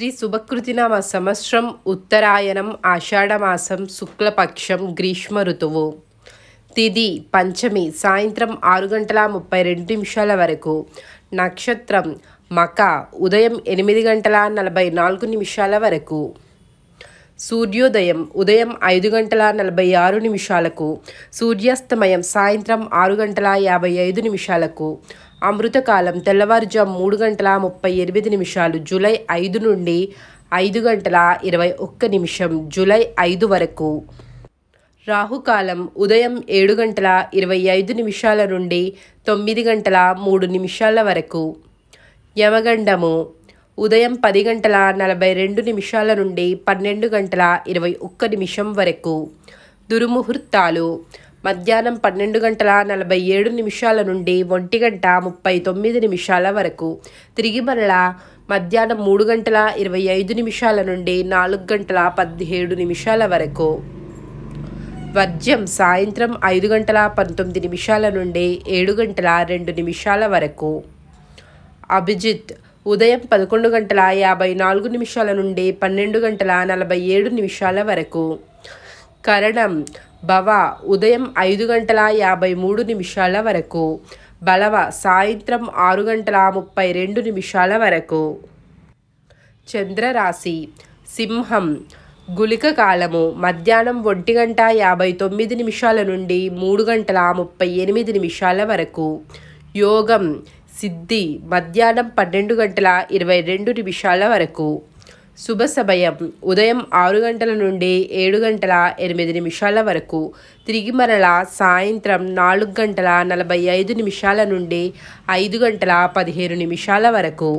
శ్రీ నామ సంవత్సరం ఉత్తరాయణం ఆషాఢమాసం శుక్లపక్షం గ్రీష్మ ఋతువు తిది పంచమి సాయంత్రం ఆరు గంటల ముప్పై రెండు నిమిషాల వరకు నక్షత్రం మక ఉదయం ఎనిమిది గంటల నలభై నాలుగు నిమిషాల వరకు సూర్యోదయం ఉదయం ఐదు గంటల నలభై ఆరు నిమిషాలకు సూర్యాస్తమయం సాయంత్రం ఆరు గంటల యాభై ఐదు నిమిషాలకు అమృతకాలం తెల్లవారుజాము మూడు గంటల ముప్పై ఎనిమిది నిమిషాలు జూలై ఐదు నుండి ఐదు గంటల ఇరవై ఒక్క నిమిషం జూలై ఐదు వరకు రాహుకాలం ఉదయం ఏడు గంటల ఇరవై ఐదు నిమిషాల నుండి తొమ్మిది గంటల మూడు నిమిషాల వరకు యమగండము ఉదయం పది గంటల నలభై రెండు నిమిషాల నుండి పన్నెండు గంటల ఇరవై ఒక్క నిమిషం వరకు దురుముహూర్తాలు మధ్యాహ్నం పన్నెండు గంటల నలభై ఏడు నిమిషాల నుండి ఒంటి గంట ముప్పై తొమ్మిది నిమిషాల వరకు తిరిగి మరల మధ్యాహ్నం మూడు గంటల ఇరవై ఐదు నిమిషాల నుండి నాలుగు గంటల పదిహేడు నిమిషాల వరకు వర్జ్యం సాయంత్రం ఐదు గంటల పంతొమ్మిది నిమిషాల నుండి ఏడు గంటల రెండు నిమిషాల వరకు అభిజిత్ ఉదయం పదకొండు గంటల యాభై నాలుగు నిమిషాల నుండి పన్నెండు గంటల నలభై ఏడు నిమిషాల వరకు కరణం భవ ఉదయం ఐదు గంటల యాభై మూడు నిమిషాల వరకు బలవ సాయంత్రం ఆరు గంటల ముప్పై రెండు నిమిషాల వరకు చంద్రరాశి సింహం గులిక కాలము మధ్యాహ్నం ఒంటి గంట యాభై తొమ్మిది నిమిషాల నుండి మూడు గంటల ముప్పై ఎనిమిది నిమిషాల వరకు యోగం సిద్ధి మధ్యాహ్నం పన్నెండు గంటల ఇరవై రెండు నిమిషాల వరకు శుభ సమయం ఉదయం ఆరు గంటల నుండి ఏడు గంటల ఎనిమిది నిమిషాల వరకు తిరిగి మరల సాయంత్రం నాలుగు గంటల నలభై ఐదు నిమిషాల నుండి ఐదు గంటల పదిహేను నిమిషాల వరకు